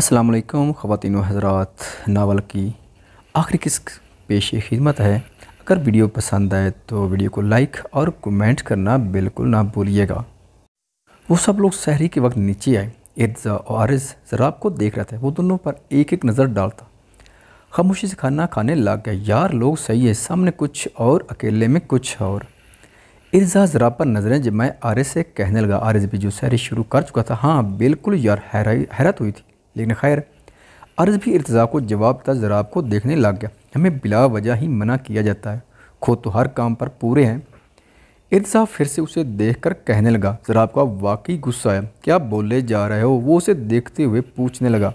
असलकम ख़वान हजरात नावल की आखिरी किस पेश खिदमत है अगर वीडियो पसंद आए तो वीडियो को लाइक और कमेंट करना बिल्कुल ना भूलिएगा वो सब लोग शहरी के वक्त नीचे आए इर्जा और आरज शराब को देख रहे थे वो दोनों पर एक एक नज़र डालता खामोशी से खाना खाने लग गया यार लोग सही है सामने कुछ और अकेले में कुछ और इर्जा जराब पर नज़रें जमाए आरज से कहने लगा आरज भी जो शहरी शुरू कर चुका था हाँ बिल्कुल यार हैरत हुई थी लेकिन खैर अर्ज़ भी इर्तज़ा को जवाब था ज़राब को देखने लग गया हमें बिला वजह ही मना किया जाता है खो तो हर काम पर पूरे हैं इर्तज़ा फिर से उसे देख कर कहने लगा ज़राब का वाकई गुस्सा आया क्या बोले जा रहे हो वो उसे देखते हुए पूछने लगा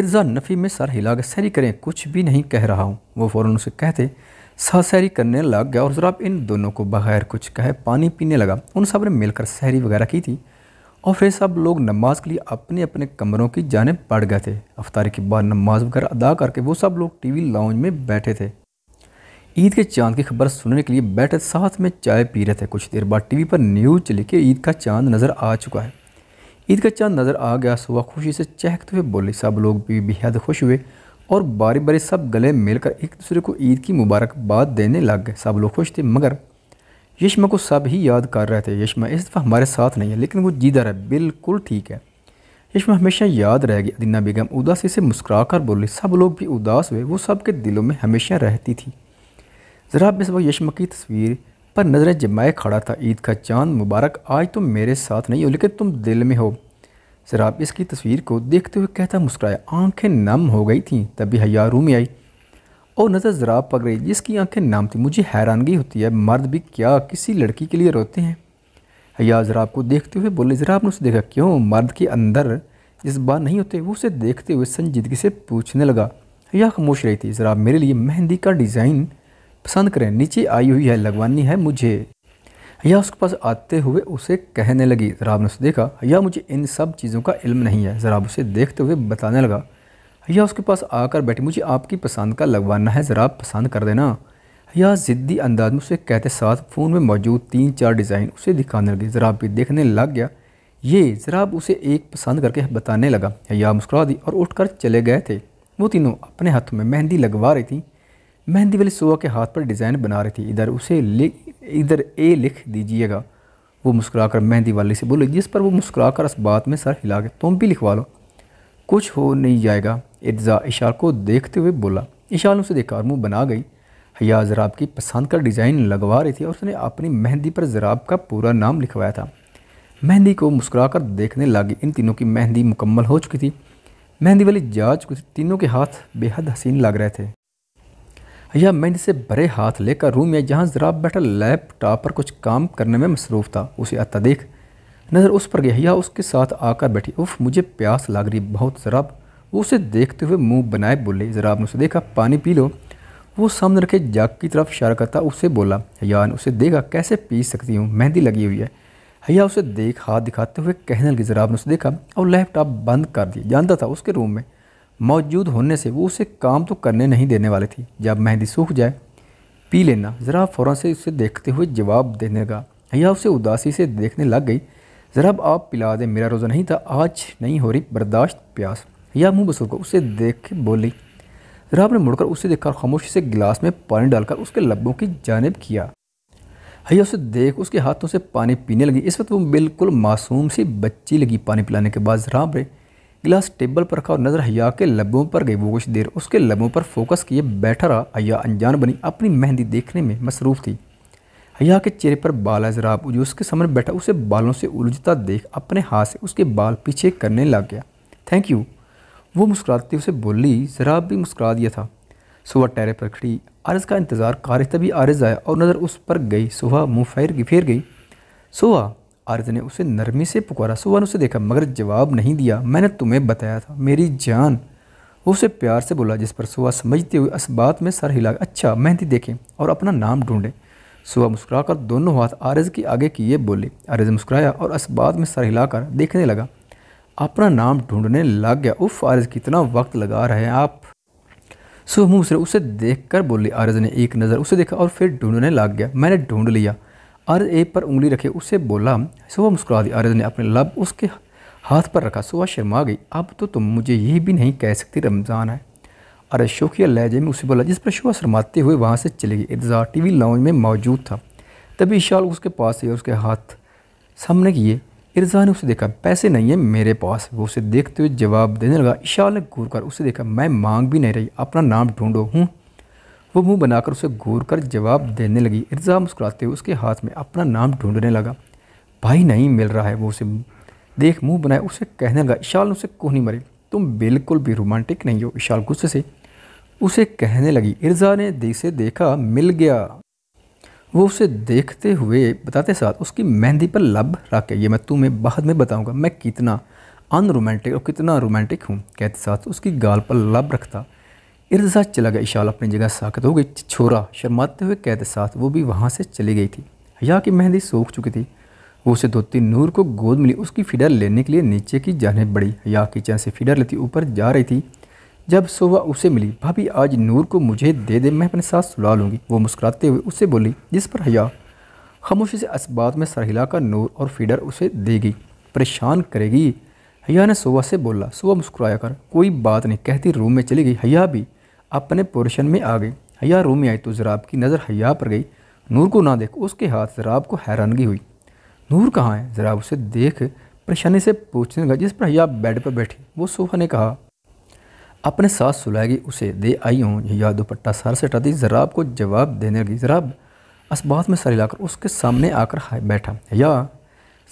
इर्जा नफ़ी में सर हिला कर सैरी करें कुछ भी नहीं कह रहा हूँ वो फ़ौर उसे कहते सहसैरी करने लग गया और ज़राब इन दोनों को बगैर कुछ कहे पानी पीने लगा उन सब ने मिलकर सहरी वगैरह की थी और फिर सब लोग नमाज के लिए अपने अपने कमरों की जानब पड़ गए थे अफ्तारी के बाद नमाज वगैरह अदा करके वो सब लोग टीवी लाउंज में बैठे थे ईद के चांद की खबर सुनने के लिए बैठे साथ में चाय पी रहे थे कुछ देर बाद टीवी पर न्यूज़ चली कि ईद का चांद नज़र आ चुका है ईद का चांद नज़र आ गया सुबह खुशी से चहकते हुए बोली सब लोग भी बेहद खुश हुए और बारी बारी सब गले मिलकर एक दूसरे को ईद की मुबारकबाद देने लग गए सब लोग खुश थे मगर यशमा को सब ही याद कर रहे थे यशमा इस दफ़ा हमारे साथ नहीं है लेकिन वो जीदर है बिल्कुल ठीक है यशमा हमेशा याद रहेगी अदीना बेगम उदासी से मुस्करा कर बोली सब लोग भी उदास हुए वो सब के दिलों में हमेशा रहती थी ज़रा इस वक्त यशमा की तस्वीर पर नज़रें जमाए खड़ा था ईद का चांद मुबारक आज तुम मेरे साथ नहीं हो लेकिन तुम दिल में हो जराब इसकी तस्वीर को देखते हुए कहता मुस्कराया आंखें नम हो गई थीं तभी हया रूम आई और नज़र जरा पक रही जिसकी आंखें नाम थी मुझे हैरानगी होती है मर्द भी क्या किसी लड़की के लिए रोते हैं हया जराब को देखते हुए बोले ज़रा आपने उसे देखा क्यों मर्द के अंदर इस बार नहीं होते वो उसे देखते हुए संजीदगी से पूछने लगा हया खामोश रही थी ज़रा मेरे लिए मेहंदी का डिज़ाइन पसंद करें नीचे आई हुई है लगवानी है मुझे हया उसके पास आते हुए उसे कहने लगी ज़रा आपने उसे देखा हया मुझे इन सब चीज़ों का इल्म नहीं है ज़रा उसे देखते हुए बताने लगा या उसके पास आकर बैठी मुझे आपकी पसंद का लगवाना है ज़रा पसंद कर देना या ज़िद्दी अंदाज में उसे कहते साथ फ़ोन में मौजूद तीन चार डिज़ाइन उसे दिखाने लगे ज़रा भी देखने लग गया ये ज़रा उसे एक पसंद करके बताने लगा या मुस्कुरा दी और उठकर चले गए थे वो तीनों अपने हाथों में मेहंदी लगवा रही थी मेहंदी वाली सुबह के हाथ पर डिज़ाइन बना रही थी इधर उसे लिख इधर ए लिख दीजिएगा वो मुस्कुरा कर मेहंदी वाली से बोले जिस पर वो मुस्कुरा कर इस बात में सर हिला के तुम भी लिखवा लो कुछ हो नहीं जाएगा इर्जा इशार को देखते हुए बोला इशार ने उसे देखा और मुँह बना गई हया जराब की पसंद का डिज़ाइन लगवा रही थी और उसने अपनी मेहंदी पर जराब का पूरा नाम लिखवाया था मेहंदी को मुस्कुराकर देखने लगी इन तीनों की मेहंदी मुकम्मल हो चुकी थी मेहंदी वाली जांच कुछ तीनों के हाथ बेहद हसीन लग रहे थे हया मेहंदी से भरे हाथ लेकर रूम में जहाँ जराब बैठा लैपटॉप पर कुछ काम करने में मसरूफ़ था उसे अता देख नज़र उस पर गया हया उसके साथ आकर बैठी उफ मुझे प्यास लग रही बहुत जराब वो उसे देखते हुए मुंह बनाए बोले ज़रा आपने उसे देखा पानी पी लो वो सामने रखे जाग की तरफ इशारा करता उसे बोला हयान उसे देखा कैसे पी सकती हूँ मेहंदी लगी हुई है हया उसे देख हाथ दिखाते हुए कहने लगी ज़रा आपने उसे देखा और लैपटॉप बंद कर दिया जानता था उसके रूम में मौजूद होने से वो उसे काम तो करने नहीं देने वाली थी जब मेहंदी सूख जाए पी लेना ज़रा फ़ौरन से उसे देखते हुए जवाब देने लगा हया उसे उदासी से देखने लग गई ज़रा आप पिला दें मेरा रोज़ा नहीं था आज नहीं हो रही बर्दाश्त प्यास या मुंह बसूर को उसे देख के बोली राम ने मुड़कर उसे देखकर खामोशी से गिलास में पानी डालकर उसके लब्बों की जानब किया हया उसे देख उसके हाथों से पानी पीने लगी इस वक्त वो बिल्कुल मासूम सी बच्ची लगी पानी पिलाने के बाद राम ने गिलास टेबल पर रखा और नज़र हया के लब्बों पर गई वो कुछ देर उसके लब्बों पर फोकस किए बैठा रहा हया अनजान बनी अपनी मेहंदी देखने में मसरूफ़ थी हया के चेहरे पर बाल अजराब जो उसके सामने बैठा उसे बालों से उलझता देख अपने हाथ से उसके बाल पीछे करने लग गया थैंक यू वो मुस्कुराते उसे बोली ज़रा भी मुस्कुरा दिया था सुबह टहरे पर खड़ी आरज़ का इंतज़ार कारिज तभी आरज़ आया और नज़र उस पर गई सुबह मुँह फेर की फेर गई सुबह आरज़ ने उसे नरमी से पुकारा सुबह ने उसे देखा मगर जवाब नहीं दिया मैंने तुम्हें बताया था मेरी जान वो उसे प्यार से बोला जिस पर सुबह समझते हुए इस बात में सर हिला अच्छा मेहंदी देखें और अपना नाम ढूंढें सुबह मुस्कुराकर दोनों हाथ आरज़ के आगे किए बोले आरज़ मुस्कुराया और इस बात में सर हिलाकर देखने लगा अपना नाम ढूंढने लग गया उफ आरज कितना वक्त लगा रहे हैं आप सुबह मुसरे उसे देख कर बोली आरज ने एक नज़र उसे देखा और फिर ढूंढने लग गया मैंने ढूंढ लिया आरज एक पर उंगली रखे उसे बोला सुबह मुस्कुरा दी आरज ने अपने लब उसके हाथ पर रखा सुबह शर्मा गई अब तो तुम मुझे यही भी नहीं कह सकती रमज़ान है अरे शोकिया लहजे में उसे बोला जिस पर शुभ शर्माते हुए वहाँ से गए गई टी टीवी लाउंज में मौजूद था तभी शाल उसके पास ही उसके हाथ सामने किए इरजा ने उसे देखा पैसे नहीं है मेरे पास वो उसे देखते हुए जवाब देने लगा ईशा ने घूर कर उसे देखा मैं मांग भी नहीं रही अपना नाम ढूंढो हूँ वो मुंह बनाकर उसे घूर कर जवाब देने लगी इर्जा मुस्कुराते हुए उसके हाथ में अपना नाम ढूंढने लगा भाई नहीं मिल रहा है वो उसे देख मुंह बनाए उसे कहने लगा ईशाल उसे कोहनी मरी तुम बिल्कुल भी रोमांटिक नहीं हो इशाल गुस्से से उसे कहने लगी इर्जा ने दिल से देखा मिल गया वो उसे देखते हुए बताते साथ उसकी मेहंदी पर लब के ये मैं तुम्हें बाद में बताऊँगा मैं कितना अनरोमांटिक और कितना रोमांटिक हूँ कहते साथ उसकी गाल पर लब रखता इर्जा चला गया इशाल अपनी जगह साकत हो गई छोरा शर्माते हुए कहते साथ वो भी वहाँ से चली गई थी हया की मेहंदी सूख चुकी थी वो उसे धोती नूर को गोद मिली उसकी फीडर लेने के लिए नीचे की जानब बड़ी हया किचन से फीडर लेती ऊपर जा रही थी जब सुबह उसे मिली भाभी आज नूर को मुझे दे दे मैं अपने साथ सुला लूँगी वो मुस्कुराते हुए उससे बोली जिस पर हया खामोशी से इस्बात में सरहिला का नूर और फीडर उसे देगी परेशान करेगी हया ने सुबह से बोला सुबह मुस्कुराया कर कोई बात नहीं कहती रूम में चली गई हया भी अपने पोर्शन में आ गई हया रूम में आई तो जराब की नज़र हया पर गई नूर को ना देख उसके हाथ जराब को हैरानगी हुई नूर कहाँ है जराब उसे देख परेशानी से पूछने लगा जिस पर हया बेड पर बैठी वो सुबह ने कहा अपने साथ सुलाएगी उसे दे आई हूँ या दुपट्टा सर से हटाती जराब को जवाब देने लगी जराब असबात में सर हिलाकर उसके सामने आकर बैठा या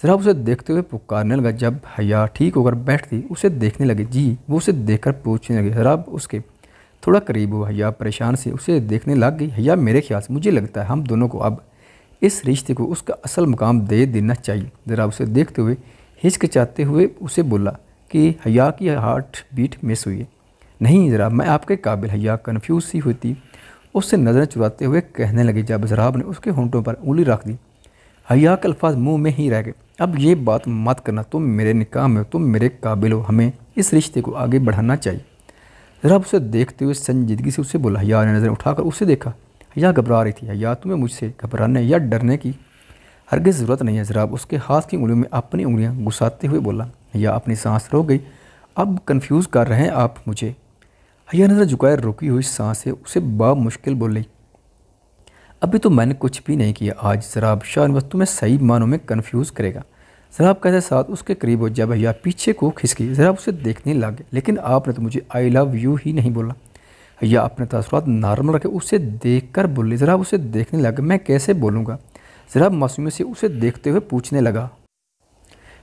जराब उसे देखते हुए पुकारने लगा जब हया ठीक होकर बैठती उसे देखने लगी जी वो उसे देखकर पूछने लगी जराब उसके थोड़ा करीब हुआ हया परेशान से उसे देखने लग गई हया मेरे ख्याल से मुझे लगता है हम दोनों को अब इस रिश्ते को उसका असल मुकाम दे देना चाहिए जरा उसे देखते हुए हिचकिचाते हुए उसे बोला कि हया की हार्ट बीट मिस हुई है नहीं ज़रा मैं आपके काबिल हया कन्फ्यूज सी हुई थी उससे नज़रें चुराते हुए कहने लगी जब जराब ने उसके होंटों पर उंगली रख दी हया के अल्फाज मुँह में ही रह गए अब ये बात मत करना तुम मेरे निकाह में तुम मेरे काबिल हो हमें इस रिश्ते को आगे बढ़ाना चाहिए ज़रा उसे देखते हुए संजीदगी से उसे बोला हया ने नज़र उठाकर उसे देखा हया घबरा रही थी हया तुम्हें मुझसे घबराने या डरने की हरगिज़ ज़रूरत नहीं है ज़राब उसके हाथ की उंगलियों में अपनी उंगलियां घुसाते हुए बोला या अपनी सांस रोक गई अब कंफ्यूज कर रहे हैं आप मुझे हया नज़र झुकाए रुकी हुई सांसें उसे बामुश्किल बोली अभी तो मैंने कुछ भी नहीं किया आज शराब शाहनवाज तुम्हें सही मानों में कन्फ्यूज़ करेगा शराब कहते साथ उसके करीब हो जब हया पीछे को खिसकी जराब उसे देखने लगे लेकिन आपने तो मुझे आई लव यू ही नहीं बोला हया अपने तसरात नॉर्मल रखे उसे देख कर बोली जराब उसे देखने लगे मैं कैसे बोलूँगा जराब मासूमी से उसे देखते हुए पूछने लगा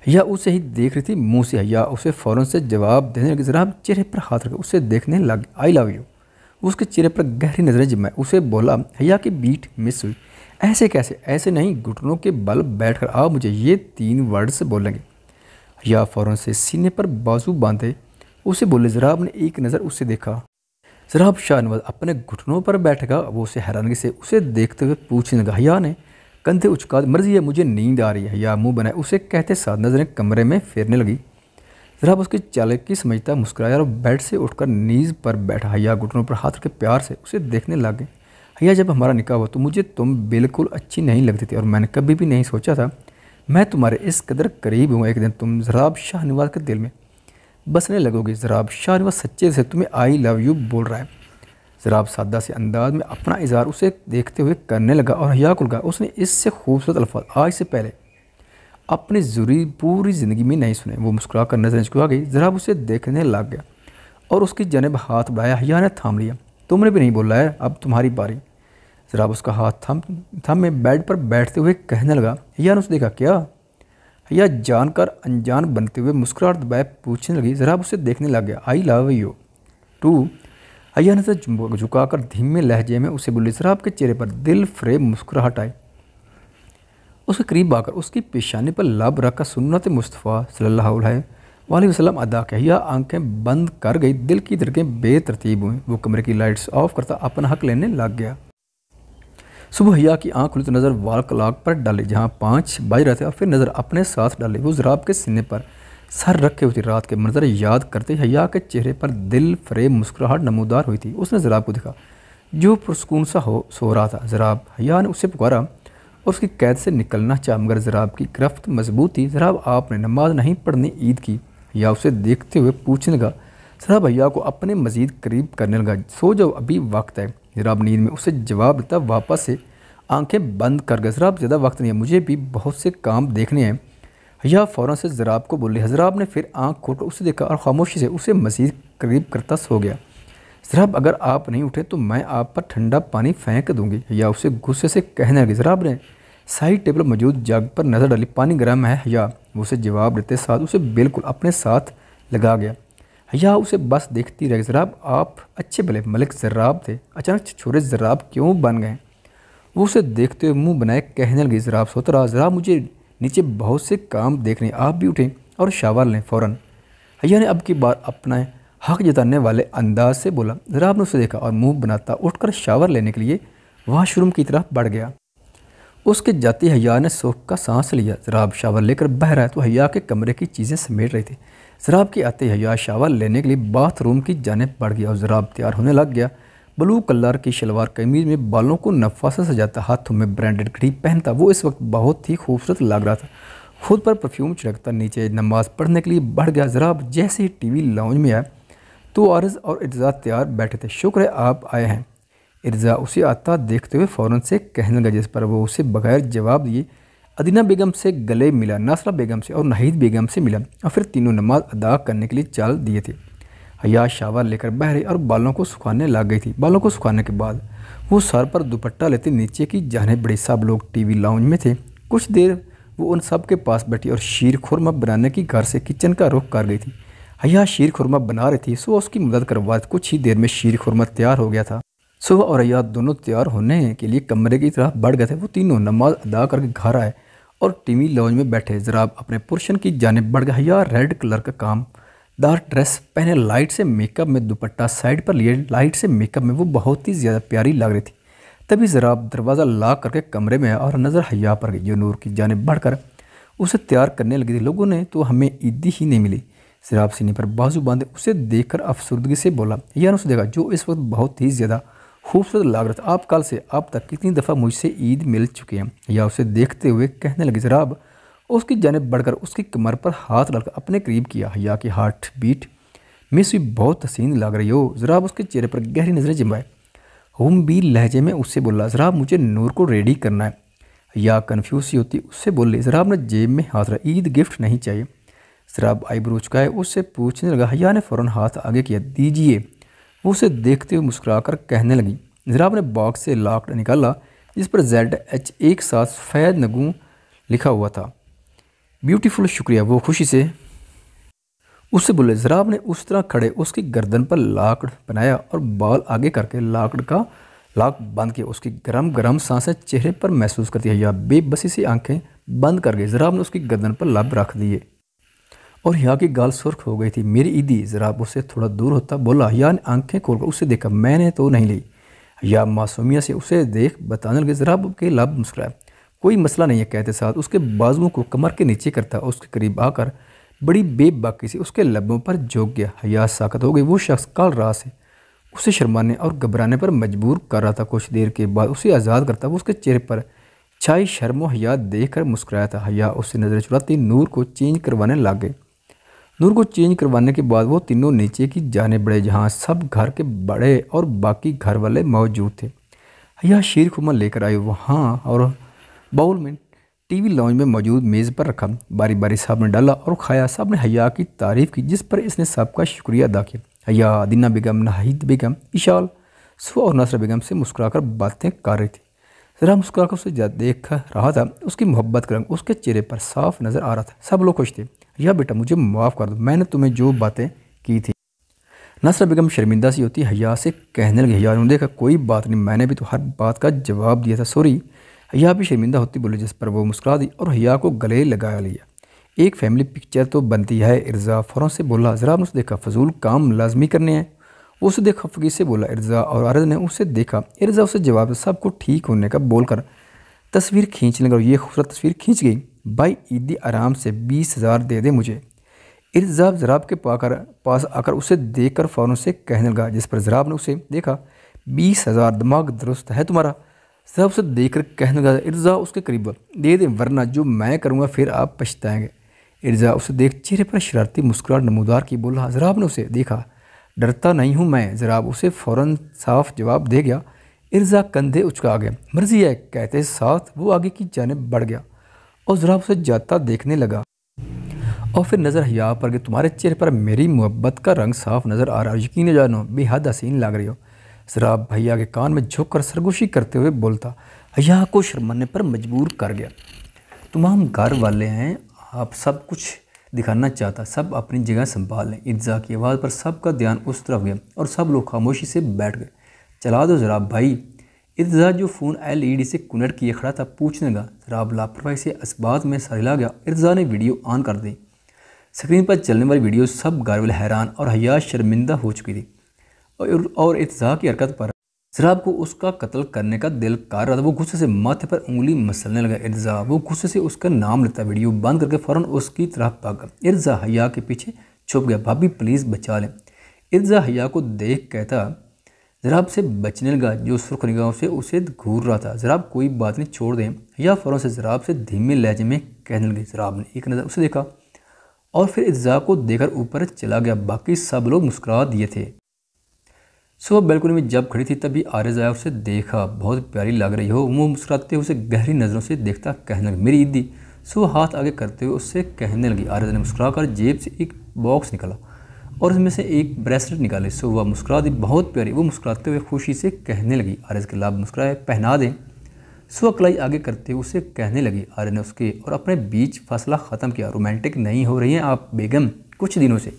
या उसे ही देख रही थी मुँह से या उसे फ़ौरन से जवाब देने लगी जरा चेहरे पर हाथ रखा उसे देखने लग आई लव यू उसके चेहरे पर गहरी नजरें जमाए उसे बोला हया की बीट मिस हुई ऐसे कैसे ऐसे नहीं घुटनों के बल बैठ कर आप मुझे ये तीन वर्ड्स बोलेंगे या फ़ौरन से सीने पर बाजू बांधे उसे बोले जराब ने एक नज़र उसे देखा जराब शाहनवाज अपने घुटनों पर बैठ गया वो उसे हैरानगी से उसे देखते हुए पूछने लगा हया ने कंधे उचका मर्जी है मुझे नींद आ रही है या मुंह बनाए उसे कहते साथ नजरें कमरे में फेरने लगी जरा उसके चालक की समझता मुस्कुराया और बेड से उठकर नीज पर बैठा हया घुटनों पर हाथ के प्यार से उसे देखने लगे हया जब हमारा निकाह हुआ तो मुझे तुम बिल्कुल अच्छी नहीं लगती थी और मैंने कभी भी नहीं सोचा था मैं तुम्हारे इस कदर करीब हूँ एक दिन तुम जराब शाहनिवास के दिल में बसने लगोगे जराब शाहनिवास सच्चे से तुम्हें आई लव यू बोल रहा है ज़राब सादा से अंदाज में अपना इजहार उसे देखते हुए करने लगा और हयाकुल कहा उसने इससे खूबसूरत अल्फाज आज से पहले अपनी जरूरी पूरी ज़िंदगी में नहीं सुने वो मुस्कुरा कर नजर झुका गई ज़राब उसे देखने लग गया और उसकी जनेब हाथ बढ़ाया हया ने थाम लिया तुमने भी नहीं बोला है अब तुम्हारी बारी ज़राब उसका हाथ थम थम में बेड पर बैठते हुए कहने लगा हया ने उसे देखा क्या हया जानकर अनजान बनते हुए मुस्कुराहट दबाए पूछने लगी ज़राब उसे देखने लग गया आई लव यू टू अय्या नज़र झुकाकर धीमे लहजे में उसे बुल्ली शराब के चेहरे पर दिल फ्रेब मुस्कुराहट आई उसके करीब आकर उसकी पेशानी पर लब रखकर सुन्नत मुस्तफ़ा सल्लल्लाहु अलैहि वसल्लम अदा किया आंखें बंद कर गई दिल की धड़कें बेतरतीब हुई वो कमरे की लाइट्स ऑफ करता अपना हक लेने लग गया सुबह हिया की आंख खुली तो नज़र वाल क्लाक पर डाली जहाँ पाँच बज रहे थे और फिर नज़र अपने साथ डाली वो जराब के सिने पर सर रखे हुए थी रात के मंजर याद करते हया के चेहरे पर दिल फ्रेम मुस्कुराहट नमोदार हुई थी उसने जराब को दिखा जो पुरस्कून सा हो सो रहा था जराब हया ने उसे पुकारा और उसकी कैद से निकलना चाह मगर जराब की गिरफ्त मजबूत थी जराब आपने नमाज नहीं पढ़नी ईद की या उसे देखते हुए पूछने लगा जराब हया को अपने मजीद करीब करने लगा सो जाओ अभी वक्त है जराब नींद में उसे जवाब देता वापस से आंखें बंद कर गए जराब ज़्यादा वक्त नहीं है मुझे भी बहुत से काम देखने हैं यह फ़ौरन से जराब को बोली हजराब ने फिर आँख खोट उसे देखा और ख़ामोशी से उसे मज़ीद करीब करता सो गया जराब अगर आप नहीं उठे तो मैं आप पर ठंडा पानी फेंक दूंगी या उसे गुस्से से कहने लगी जराब ने साइड टेबल मौजूद जग पर नज़र डाली पानी गर्म है हया वो उसे जवाब देते साथ उसे बिल्कुल अपने साथ लगा गया हया उसे बस देखती रही जराब आप अच्छे भले मलिक जराब थे अचानक छोरे जराब क्यों बन गए वो उसे देखते हुए मुंह बनाए कहने लगी जराब सोतरा रहा जरा मुझे नीचे बहुत से काम देख आप भी उठें और शावर लें फ़ौर हया ने अब की बार अपना हक जताने वाले अंदाज से बोला ज़रा आपने उसे देखा और मुंह बनाता उठकर शावर लेने के लिए वाशरूम की तरफ बढ़ गया उसके जाते हया ने सोख का सांस लिया जराब शावर लेकर बह रहा है तो हया के कमरे की चीज़ें समेट रही थी जराब के आते हया शावर लेने के लिए बाथरूम की जानब बढ़ गया और जराब तैयार होने लग गया ब्लू कलर की शलवार कमीज में बालों को नफा से सजाता हाथों में ब्रांडेड घड़ी पहनता वो इस वक्त बहुत ही खूबसूरत लग रहा था खुद पर परफ्यूम छिड़कता नीचे नमाज पढ़ने के लिए बढ़ गया ज़रा जैसे ही वी लाउंज में आया तो आरज और इर्जा तैयार बैठे थे शुक्र है आप आए हैं इर्जा उसे आता देखते हुए फ़ौरन से कहने लगा जिस पर वो उसे बगैर जवाब दिए अदीना बेगम से गले मिला नासरा बेगम से और नाहिद बेगम से मिला और फिर तीनों नमाज अदा करने के लिए चाल दिए थे हया शावर लेकर बह रही और बालों को सुखाने लग गई थी बालों को सुखाने के बाद वो सर पर दुपट्टा लेते नीचे की जाने बड़े सब लोग टीवी लाउंज में थे कुछ देर वो उन सब के पास बैठी और शीर खुरमा बनाने की घर से किचन का रुख कर गई थी हया शीर खुरमा बना रही थी सो उसकी मदद करवा कुछ ही देर में शीर खुरमा तैयार हो गया था सुबह और अया दोनों तैयार होने के लिए कमरे की तरफ बढ़ गए थे वो तीनों नमाज अदा करके घर आए और टीवी लॉन्ज में बैठे जराब अपने पुरुषन की जानब बढ़ गया हया रेड कलर का काम दार ड्रेस पहने लाइट से मेकअप में दुपट्टा साइड पर लिए लाइट से मेकअप में वो बहुत ही ज़्यादा प्यारी लग रही थी तभी ज़रा दरवाज़ा ला करके कमरे में आया और नज़र हया पर गई जो नूर की जानब बढ़कर उसे तैयार करने लगी थी लोगों ने तो हमें ईदी ही नहीं मिली शराब सीने पर बाजू बांधे उसे देखकर अफसरदगी से बोला यार उसे देखा जो इस वक्त बहुत ही ज़्यादा खूबसूरत लग रहा था आप कल से आप तक कितनी दफ़ा मुझसे ईद मिल चुके हैं या उसे देखते हुए कहने लगी जराब उसकी जानब बढ़कर उसकी कमर पर हाथ डालकर अपने करीब किया हया की हार्ट बीट मिस भी बहुत हसीन लग रही हो आप उसके चेहरे पर गहरी नज़रें जमाए हम भी लहजे में उससे बोला आप मुझे नूर को रेडी करना है या कन्फ्यूज सी होती उससे बोले जरा आपने जेब में हाथ रहा ईद गिफ्ट नहीं चाहिए जराब आईब्रो चुकाए उससे पूछने लगा हया ने फ़ौरन हाथ आगे किया दीजिए वो उसे देखते हुए मुस्कुरा कर कहने लगी जराब ने बॉक्स से लाकड़ निकाला जिस पर जेड एच एक साथ सफ़ैद नगू लिखा हुआ था ब्यूटीफुल शुक्रिया वो खुशी से उससे बोले ज़राब ने उस तरह खड़े उसकी गर्दन पर लाकड़ बनाया और बाल आगे करके लाकड़ का लाक बंद किया उसकी गरम गरम सांसें चेहरे पर महसूस कर दिया या बेबसी सी आंखें बंद कर गई जराब ने उसकी गर्दन पर लब रख दिए और यहाँ की गाल सुर्ख हो गई थी मेरी ईदी जराब उससे थोड़ा दूर होता बोला या ने आंखें खोलकर उसे देखा मैंने तो नहीं ली या मासूमिया से उसे देख बताने लगे जराब के लब मुस्कुराया कोई मसला नहीं है कहते साथ उसके बाजुओं को कमर के नीचे करता और उसके करीब आकर बड़ी बेबाकी से उसके लबों पर जोग गया हया साकत हो गई वो शख्स कल राह से उसे शर्माने और घबराने पर मजबूर कर रहा था कुछ देर के बाद उसे आज़ाद करता वो उसके चेहरे पर छाई शर्म हया देख कर मुस्कराया था हया उससे नजर चुराती नूर को चेंज करवाने लग गए नूर को चेंज करवाने के बाद वो तीनों नीचे की जाने बड़े जहाँ सब घर के बड़े और बाकी घर वाले मौजूद थे हया शीर खुमा लेकर आए वहाँ और बाउल में टीवी लॉन्च में मौजूद मेज़ पर रखा बारी बारी साहब ने डाला और खाया साहब ने हया की तारीफ़ की जिस पर इसने साहब का शुक्रिया अदा किया हया दिना बेगम नाहिद बेगम इशाल सुबह और नसर बेगम से मुस्कुराकर बातें कर रही थी ज़रा मुस्कुराकर उसे देख रहा था उसकी मोहब्बत का रंग उसके चेहरे पर साफ नज़र आ रहा था सब लोग खुश थे यह बेटा मुझे माफ़ कर दो मैंने तुम्हें जो बातें की थी नसर बेगम शर्मिंदा सी होती हया से कहने लगी हया ने देखा कोई बात नहीं मैंने भी तो हर बात का जवाब दिया था सॉरी हया भी शर्मिंदा होती बोली जिस पर वो मुस्कुरा दी और हया को गले लगा लिया एक फैमिली पिक्चर तो बनती है इर्जा फ़ौरन से बोला ज़रा ने उसे देखा फजूल काम लाजमी करने हैं उसे देखा फकीर से बोला इर्जा और अरज ने उसे देखा इर्जा उसे जवाब सबको ठीक होने का बोलकर तस्वीर खींचने लगा ये खूबसूरत तस्वीर खींच गई भाई ईदी आराम से बीस हज़ार दे दे मुझे इर्जा जराब के पाकर पास आकर उसे देख कर फ़ौरन से कहने लगा जिस पर जराब ने उसे देखा बीस हज़ार दिमाग दुरुस्त है तुम्हारा से देख कर कहने लगा इर्जा उसके करीब दे दें वरना जो मैं करूँगा फिर आप पछताएंगे इर्जा उसे देख चेहरे पर शरारती मुस्कुराहट नमोदार की बोला जराब ने उसे देखा डरता नहीं हूँ मैं जराब उसे फ़ौर साफ जवाब दे गया इर्जा कंधे उचका आ गया मर्जी है कहते साथ वो आगे की जानब बढ़ गया और जराब उसे जाता देखने लगा और फिर नज़र हया पर गई तुम्हारे चेहरे पर मेरी मोहब्बत का रंग साफ नज़र आ रहा है यकीन जानो बेहद हसीन लग रही हो शराब भैया के कान में झुक कर सरगोशी करते हुए बोलता भैया को शर्माने पर मजबूर कर गया तुम घर वाले हैं आप सब कुछ दिखाना चाहता सब अपनी जगह संभाल लें इज्जा की आवाज़ पर सबका ध्यान उस तरफ गया और सब लोग खामोशी से बैठ गए चला दो जराब भाई इर्जा जो फ़ोन एलईडी से कनेक्ट किए खड़ा था पूछने लगा जराब लापरवाही से इस्बात में हिला गया इर्जा ने वीडियो ऑन कर दी स्क्रीन पर चलने वाली वीडियो सब गारवल हैरान और हया शर्मिंदा हो चुकी थी और, इतजा की हरकत पर शराब को उसका कत्ल करने का दिल कर रहा था वो गुस्से से माथे पर उंगली मसलने लगा इर्जा वो गुस्से से उसका नाम लेता वीडियो बंद करके फ़ौरन उसकी तरफ भागा इर्जा हया के पीछे छुप गया भाभी प्लीज़ बचा लें इर्जा हया को देख कहता जराब से बचने लगा जो सुर्ख निगाहों से उसे घूर रहा था जराब कोई बात नहीं छोड़ दें या फ़ौरन से जराब से धीमे लहजे में कहने लगे जराब ने एक नज़र उसे देखा और फिर इर्जा को देखकर ऊपर चला गया बाकी सब लोग मुस्कुरा दिए थे सुबह बिल्कुल में जब खड़ी थी तभी आर्य जया उसे देखा बहुत प्यारी लग रही हो वो मुस्कुराते हुए उसे गहरी नज़रों से देखता कहने लगी मेरी ईदी सुबह हाथ आगे करते हुए उससे कहने लगी आर्य ने मुस्कुरा कर जेब से एक बॉक्स निकाला और उसमें से एक ब्रेसलेट निकाली सो वह मुस्कुरा दी बहुत प्यारी वो मुस्कुराते हुए खुशी से कहने लगी आर्य के लाभ मुस्कुराए पहना दें सुबह कलाई आगे करते हुए उसे कहने लगी आर्य ने उसके और अपने बीच फसला ख़त्म किया रोमांटिक नहीं हो रही हैं आप बेगम कुछ दिनों से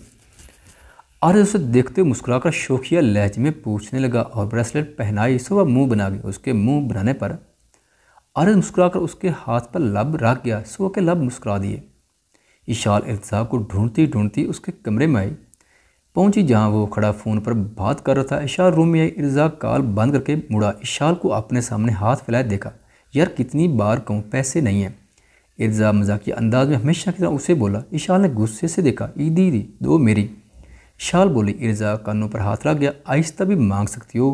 आर्य उसे देखते मुस्कुराकर शोखिया लहज में पूछने लगा और ब्रेसलेट पहनाई सो वह मुँह बना गया उसके मुँह बनाने पर आर्य मुस्कुराकर उसके हाथ पर लब रख गया सो के लब मुस्कुरा दिए इशाल इल्तजाब को ढूंढती ढूंढती उसके कमरे में आई पहुंची जहां वो खड़ा फ़ोन पर बात कर रहा था इशाल रूम में आई इर्जा कॉल बंद करके मुड़ा इशाल को अपने सामने हाथ फैलाए देखा यार कितनी बार कहूँ पैसे नहीं हैं इर्जा मजाकिया अंदाज में हमेशा की तरह उसे बोला इशाल ने गुस्से से देखा ईदी दी दो मेरी शाल बोली इर्जा कानों पर हाथ रख गया आहिस्ता भी मांग सकती हो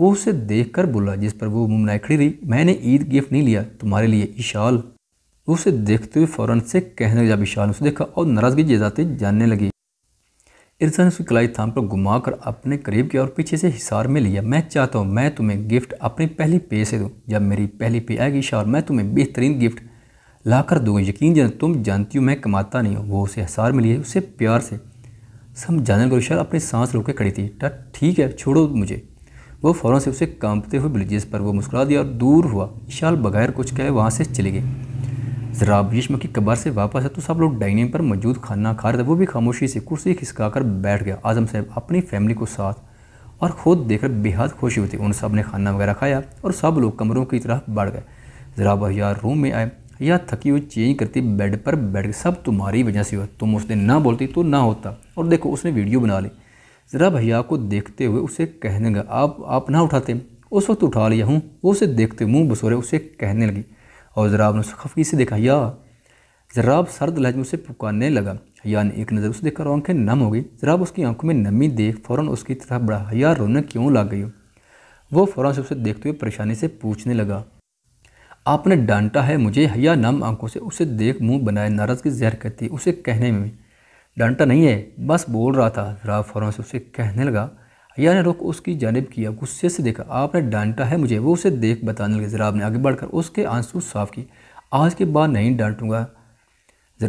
वो उसे देख कर बोला जिस पर वो मुमनाए खड़ी रही मैंने ईद गिफ्ट नहीं लिया तुम्हारे लिए ईशाल उसे देखते हुए फ़ौरन से कहने लगा विशाल ने उसे देखा और नाराज़गी जजाते जानने लगी इर्जा ने उसकी कलाई थाम पर घुमा कर अपने करीब किया और पीछे से हिसार में लिया मैं चाहता हूँ मैं तुम्हें गिफ्ट अपनी पहली पे से दूँ जब मेरी पहली पे आएगी शार मैं तुम्हें बेहतरीन गिफ्ट ला कर दूँगा यकीन जान तुम जानती हो मैं कमाता नहीं हूँ वो उसे हिसार में लिए उसे प्यार से सम जानन का इशारा अपनी सांस रोक के खड़ी थी डर ठीक है छोड़ो मुझे वो फ़ौरन से उसे कांपते हुए ब्लिजेस पर वो मुस्कुरा दिया और दूर हुआ विशाल बगैर कुछ कहे वहाँ से चले गए जरा यशम की कबार से वापस है तो सब लोग डाइनिंग पर मौजूद खाना खा रहे थे वो भी खामोशी से कुर्सी कर बैठ गया आजम साहब अपनी फैमिली को साथ और ख़ुद देखकर बेहद खुशी होती उन सब ने खाना वगैरह खाया और सब लोग कमरों की तरफ बढ़ गए जरा यार रूम में आए या थकी हुई चेंज करती बेड पर बैठ सब तुम्हारी वजह से हुआ तुम उसने ना बोलती तो ना होता और देखो उसने वीडियो बना ली ज़रा भैया को देखते हुए उसे कहने लगा आप आप ना उठाते उस वक्त उठा लिया हूँ वो उसे देखते मुँह बसोरे उसे कहने लगी और ज़राब ने उसे खफगी से देखा या जराब सर्द लहज में उसे पुकारने लगा हया ने एक नज़र उसे देखकर आंखें नम हो गई जराब उसकी आंखों में नमी देख फ़ौरन उसकी तरफ बढ़ा हया रोने क्यों लग गई वो फ़ौरन से उसे देखते हुए परेशानी से पूछने लगा आपने डांटा है मुझे हया नम आंखों से उसे देख मुंह बनाए नाराज़ की जहर कहती उसे कहने में डांटा नहीं है बस बोल रहा था जरा फौरन से उसे कहने लगा हया ने रुख उसकी जानब किया गुस्से से देखा आपने डांटा है मुझे वो उसे देख बताने लगे जराब ने आगे बढ़कर उसके आंसू साफ़ किए आज के बाद नहीं डांटूंगा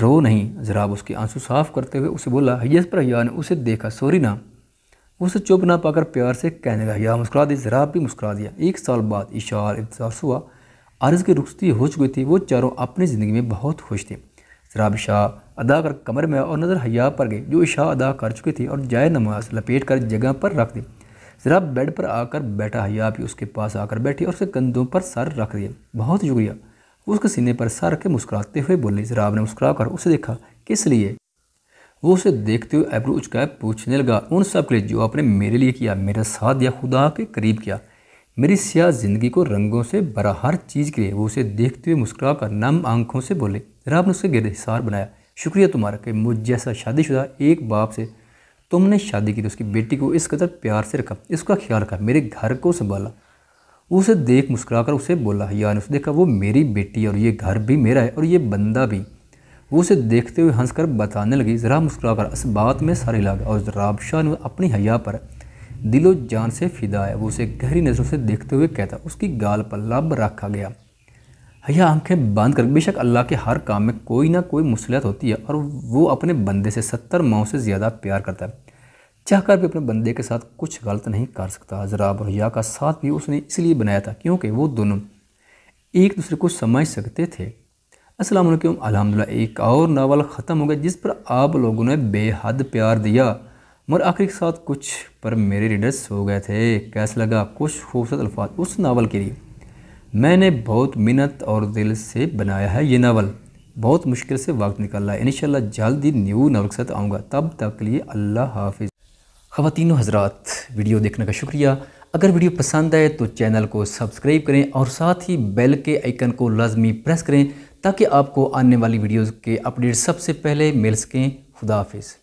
रो नहीं जराब उसके आंसू साफ़ करते हुए उसे बोला हयस पर हया ने उसे देखा सॉरी ना उसे चुप ना पाकर प्यार से कहने लगा हया मुस्कुरा दी जराब भी मुस्कुरा दिया एक साल बाद इशार इब्सास हुआ आरज़ की रुखती हो चुकी थी वो चारों अपनी ज़िंदगी में बहुत खुश थे शराब शाह कर कमर में और नज़र हया पर गई जो इशा अदा कर चुकी थी और जाय नमाज लपेट कर जगह पर रख दी शराब बेड पर आकर बैठा हया भी उसके पास आकर बैठी और उसके कंधों पर सर रख दिया बहुत शुक्रिया उसके सीने पर सर के मुस्कुराते हुए बोली शराब ने मुस्कुरा कर उसे देखा किस लिए वो उसे देखते हुए एब्रू उचकाए पूछने लगा उन सब के लिए जो आपने मेरे लिए किया मेरा साथ दिया खुदा के करीब किया मेरी सियाह जिंदगी को रंगों से भरा हर चीज़ के लिए वो उसे देखते हुए मुस्कुरा कर नम आंखों से बोले रब ने उसे गिरसार बनाया शुक्रिया तुम्हारा कि मुझ जैसा शादीशुदा एक बाप से तुमने शादी की तो उसकी बेटी को इस कदर प्यार से रखा इसका ख्याल रखा मेरे घर को संभाला उसे देख मुस्कुरा कर उसे बोला यार उसने देखा वो मेरी बेटी है और ये घर भी मेरा है और ये बंदा भी वो उसे देखते हुए हंसकर बताने लगी ज़रा मुस्कुरा कर इस बात में सारे लगा और शाह ने अपनी हया पर दिलो जान से फिदा है वो उसे गहरी नज़रों से देखते हुए कहता उसकी गाल पर लब रखा गया हया आंखें बंद कर बेशक अल्लाह के हर काम में कोई ना कोई मुसलियत होती है और वो अपने बंदे से सत्तर माओ से ज़्यादा प्यार करता है चाहकर भी अपने बंदे के साथ कुछ गलत नहीं कर सकता जराब और हया का साथ भी उसने इसलिए बनाया था क्योंकि वो दोनों एक दूसरे को समझ सकते थे असलम अलहमदिल्ला एक और नावल ख़त्म हो गया जिस पर आप लोगों ने बेहद प्यार दिया मगर आखिर के साथ कुछ पर मेरे रीडर्स हो गए थे कैसे लगा कुछ खूबसूरत अल्फाज उस नावल के लिए मैंने बहुत मिन्नत और दिल से बनाया है ये नावल बहुत मुश्किल से वक्त निकाला है इन जल्द ही न्यू नावल के साथ आऊँगा तब तक के लिए अल्लाह हाफिज़ खातिन हजरात वीडियो देखने का शुक्रिया अगर वीडियो पसंद आए तो चैनल को सब्सक्राइब करें और साथ ही बेल के आइकन को लाजमी प्रेस करें ताकि आपको आने वाली वीडियोज़ के अपडेट सबसे पहले मिल सकें खुदाफिज़